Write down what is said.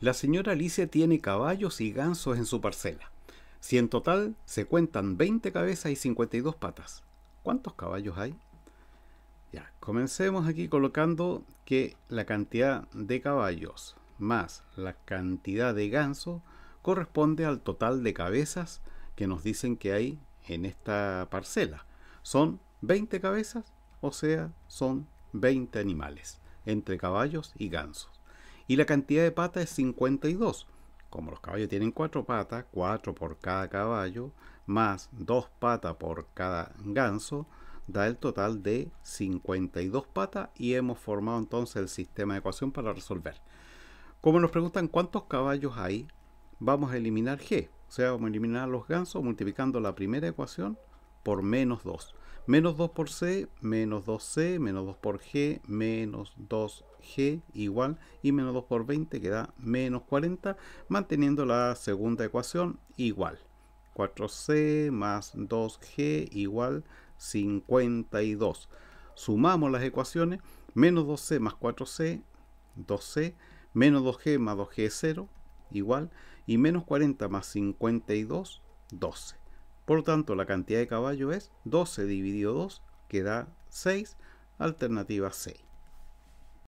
La señora Alicia tiene caballos y gansos en su parcela. Si en total se cuentan 20 cabezas y 52 patas, ¿cuántos caballos hay? Ya, comencemos aquí colocando que la cantidad de caballos más la cantidad de gansos corresponde al total de cabezas que nos dicen que hay en esta parcela. Son 20 cabezas, o sea, son 20 animales, entre caballos y gansos y la cantidad de patas es 52. Como los caballos tienen cuatro patas, cuatro por cada caballo, más dos patas por cada ganso, da el total de 52 patas y hemos formado entonces el sistema de ecuación para resolver. Como nos preguntan cuántos caballos hay, vamos a eliminar G, o sea, vamos a eliminar los gansos multiplicando la primera ecuación por menos 2. Menos 2 por C, menos 2C, menos 2 por G, menos 2G igual y menos 2 por 20 queda menos 40, manteniendo la segunda ecuación igual. 4C más 2G igual 52. Sumamos las ecuaciones, menos 2C más 4C, 2C, menos 2G más 2G 0, igual, y menos 40 más 52, 12. Por lo tanto, la cantidad de caballo es 12 dividido 2, que da 6, alternativa 6.